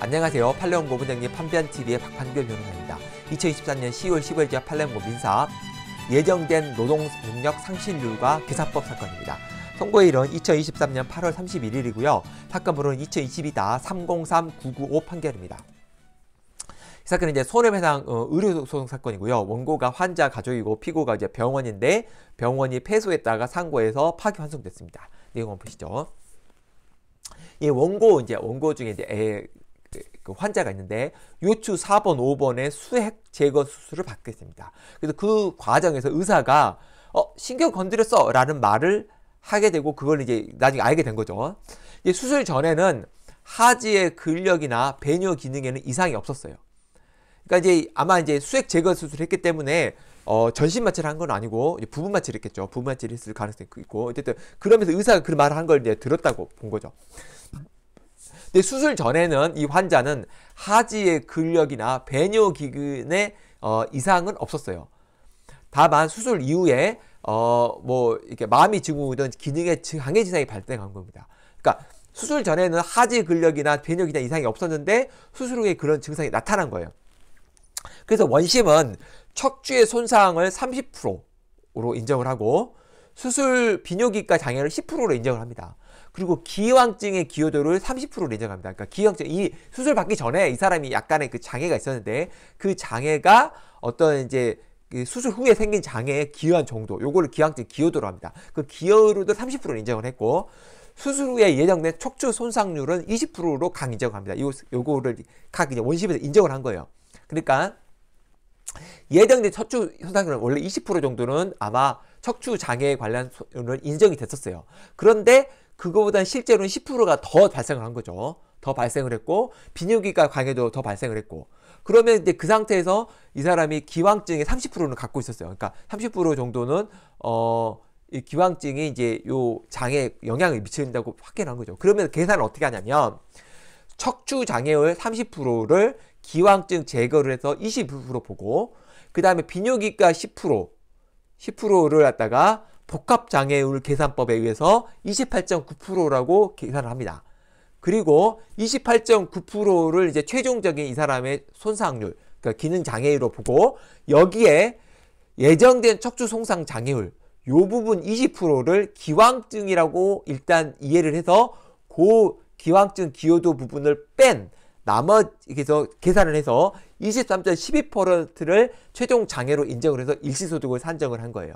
안녕하세요. 팔레온고 부장님 판변TV의 박판결 변호사입니다. 2023년 10월 15일자 팔레온고 민사 예정된 노동능력 상실률과 기사법 사건입니다. 선고일은 2023년 8월 31일이고요. 사건 번호는 2 0 2 2 303995 판결입니다. 이 사건은 이제 손해배상 어, 의료소송 사건이고요. 원고가 환자 가족이고 피고가 이제 병원인데 병원이 패소했다가 상고해서 파기환송됐습니다. 내용 한번 보시죠. 이 원고 이제 원고 중에 이제 애, 그 환자가 있는데 요추 4번, 5번의 수액 제거 수술을 받게 됩니다. 그래서 그 과정에서 의사가 어, 신경 건드렸어 라는 말을 하게 되고 그걸 이제 나중에 알게 된 거죠. 수술 전에는 하지의 근력이나 배뇨 기능에는 이상이 없었어요. 그러니까 이제 아마 이제 수액 제거 수술을 했기 때문에 어, 전신 마취를 한 건 아니고 부분 마취를 했겠죠. 부분 마취를 했을 가능성이 있고 어쨌든 그러면서 의사가 그 말을 한 걸 이제 들었다고 본 거죠. 근데 수술 전에는 이 환자는 하지의 근력이나 배뇨 기근의 어, 이상은 없었어요. 다만 수술 이후에 어, 뭐 이렇게 마음이 증후군 기능의 강해 증상이 발생한 겁니다. 그러니까 수술 전에는 하지 근력이나 배뇨 기능 이상이 없었는데 수술 후에 그런 증상이 나타난 거예요. 그래서 원심은 척추의 손상을 30%로 인정을 하고 수술 비뇨기과 장애를 10%로 인정을 합니다. 그리고 기왕증의 기여도를 30% 인정합니다. 그러니까 기왕증 이 수술 받기 전에 이 사람이 약간의 그 장애가 있었는데 그 장애가 어떤 이제 그 수술 후에 생긴 장애의 기여한 정도 요거를 기왕증 기여도로 합니다. 그기여도30% 인정을 했고 수술 후에 예정된 척추 손상률은 20%로 각 인정합니다. 요 요거를 각 이제 원심에서 인정을 한 거예요. 그러니까 예정된 척추 손상률은 원래 20% 정도는 아마 척추 장애에 관련 인정이 됐었어요. 그런데 그거보다 실제로는 10%가 더 발생을 한 거죠. 더 발생을 했고 비뇨기과 강해도 더 발생을 했고 그러면 이제 그 상태에서 이 사람이 기왕증의 30%는 갖고 있었어요. 그러니까 30% 정도는 어이 기왕증이 이제 요 장에 영향을 미친다고 확인한 거죠. 그러면 계산을 어떻게 하냐면 척추 장애의 30%를 기왕증 제거를 해서 22% 보고 그 다음에 비뇨기과 10% 10%를 갖다가 복합장애율 계산법에 의해서 28.9%라고 계산을 합니다. 그리고 28.9%를 이제 최종적인 이 사람의 손상률, 그러니까 기능장애율로 보고 여기에 예정된 척추손상 장애율, 요 부분 20%를 기왕증이라고 일단 이해를 해서 고 기왕증 기여도 부분을 뺀 나머지 그래서 계산을 해서 23.12%를 최종 장애로 인정을 해서 일시소득을 산정을 한 거예요.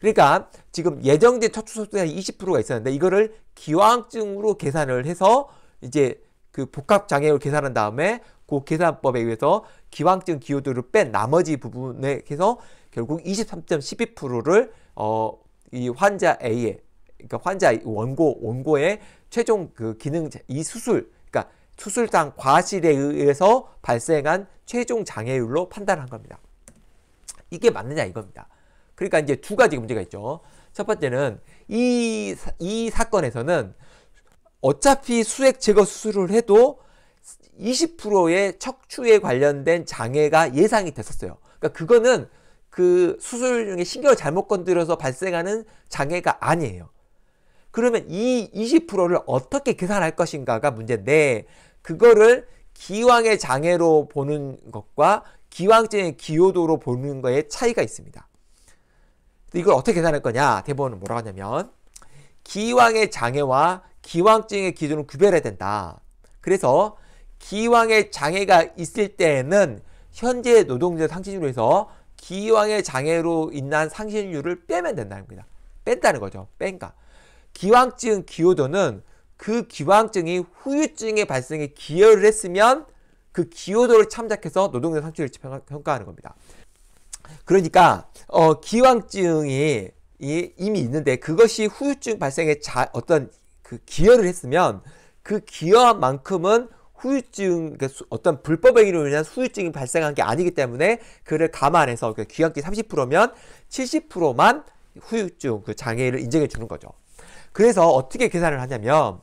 그러니까 지금 예정된 저축소득세 20%가 있었는데 이거를 기왕증으로 계산을 해서 이제 그 복합장애율 계산한 다음에 그 계산법에 의해서 기왕증 기여도를 뺀 나머지 부분에 해서 결국 23.12%를 어이 환자 A의 그러니까 환자 원고 원고의 최종 그 기능 이 수술 그러니까 수술당 과실에 의해서 발생한 최종 장애율로 판단한 겁니다. 이게 맞느냐 이겁니다. 그러니까 이제 두 가지 문제가 있죠. 첫 번째는 이, 이 사건에서는 어차피 수액 제거 수술을 해도 20%의 척추에 관련된 장애가 예상이 됐었어요. 그러니까 그거는 그 수술 중에 신경을 잘못 건드려서 발생하는 장애가 아니에요. 그러면 이 20%를 어떻게 계산할 것인가가 문제인데 그거를 기왕의 장애로 보는 것과 기왕증의 기여도로 보는 것의 차이가 있습니다. 이걸 어떻게 계산할 거냐? 대법은 뭐라고 하냐면 기왕의 장애와 기왕증의 기준을 구별해야 된다. 그래서 기왕의 장애가 있을 때에는 현재 노동자 상실률로 서 기왕의 장애로 인한 상실률을 빼면 된다는 겁니다. 뺀다는 거죠. 뺀가. 기왕증 기여도는 그 기왕증이 후유증의 발생에 기여를 했으면 그 기여도를 참작해서 노동자 상실을 평가하는 겁니다. 그러니까 어, 기왕증이 이미 있는데 그것이 후유증 발생에 자, 어떤 그 기여를 했으면 그 기여한 만큼은 후유증 그러니까 어떤 불법 행위로 인한 후유증이 발생한 게 아니기 때문에 그를 감안해서 그기왕기 30%면 70%만 후유증 그 장애를 인정해 주는 거죠. 그래서 어떻게 계산을 하냐면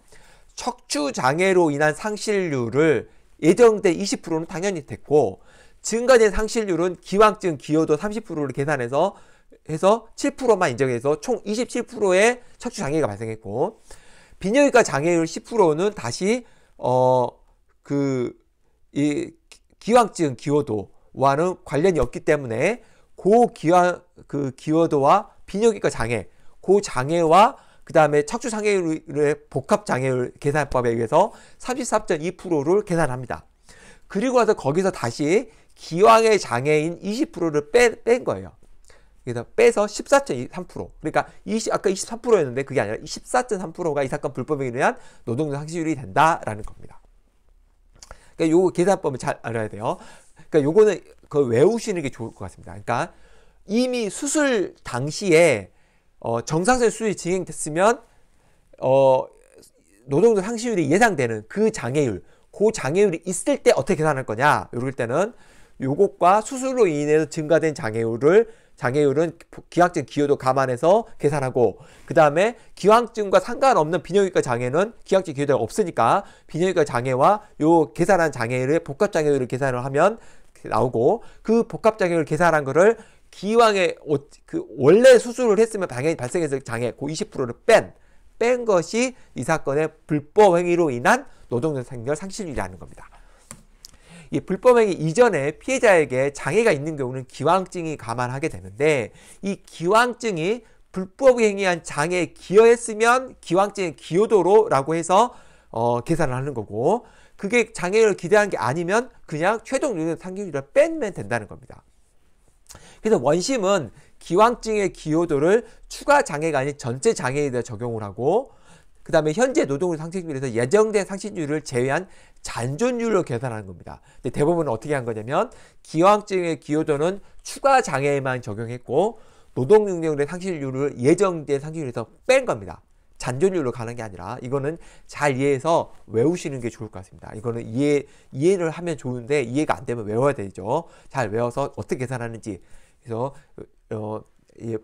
척추 장애로 인한 상실률을 예정된 20%는 당연히 됐고 증가된 상실률은 기왕증 기여도 30%를 계산해서 해서 7%만 인정해서 총 27%의 척추 장애가 발생했고 비뇨기과 장애율 10%는 다시 어 그 이 기왕증 기여도와는 관련이 없기 때문에 고기왕 그 기여도와 비뇨기과 장애, 고 장애와 그 다음에 척추 장애율의 복합 장애율 계산법에 의해서 34.2%를 계산합니다. 그리고 나서 거기서 다시 기왕의 장애인 20%를 빼, 뺀 거예요. 그래서 빼서 14.3% 그러니까 20, 아까 23%였는데 그게 아니라 14.3%가 이 사건 불법에 의한 노동자 상실율이 된다라는 겁니다. 그러니까 요 계산법을 잘 알아야 돼요. 그러니까 요거는 그 외우시는 게 좋을 것 같습니다. 그러니까 이미 수술 당시에 어, 정상적인 수술이 진행됐으면 어, 노동자 상실율이 예상되는 그 장애율, 그 장애율이 있을 때 어떻게 계산할 거냐? 요럴 때는 요것과 수술로 인해서 증가된 장애율을 장애율은 기왕증 기여도 감안해서 계산하고 그 다음에 기왕증과 상관없는 비뇨기과 장애는 기왕증 기여도가 없으니까 비뇨기과 장애와 요 계산한 장애율의 복합장애율을 계산을 하면 나오고 그 복합장애율 을 계산한 거를 기왕에 그 원래 수술을 했으면 당연히 발생했을 장애 고그 20%를 뺀 뺀 것이 이 사건의 불법 행위로 인한 노동력 생결 상실이라는 겁니다. 이 불법행위 이전에 피해자에게 장애가 있는 경우는 기왕증이 감안하게 되는데 이 기왕증이 불법 행위한 장애에 기여했으면 기왕증의 기여도로라고 해서 어, 계산을 하는 거고 그게 장애를 기대한 게 아니면 그냥 최종 유효 상기율을 빼면 된다는 겁니다. 그래서 원심은 기왕증의 기여도를 추가 장애가 아닌 전체 장애에 대해 적용을 하고 그 다음에 현재 노동률 상승률에서 예정된 상승률을 제외한 잔존율로 계산하는 겁니다. 근데 대부분 어떻게 한 거냐면 기왕증의 기여도는 추가 장애에만 적용했고 노동능력의 상실률을 예정된 상실률에서 뺀 겁니다. 잔존율로 가는 게 아니라 이거는 잘 이해해서 외우시는 게 좋을 것 같습니다. 이거는 이해 이해를 하면 좋은데 이해가 안 되면 외워야 되죠. 잘 외워서 어떻게 계산하는지 그래서 어, 예,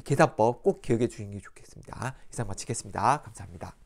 계산법 꼭 기억해 주시는 게 좋겠습니다. 이상 마치겠습니다. 감사합니다.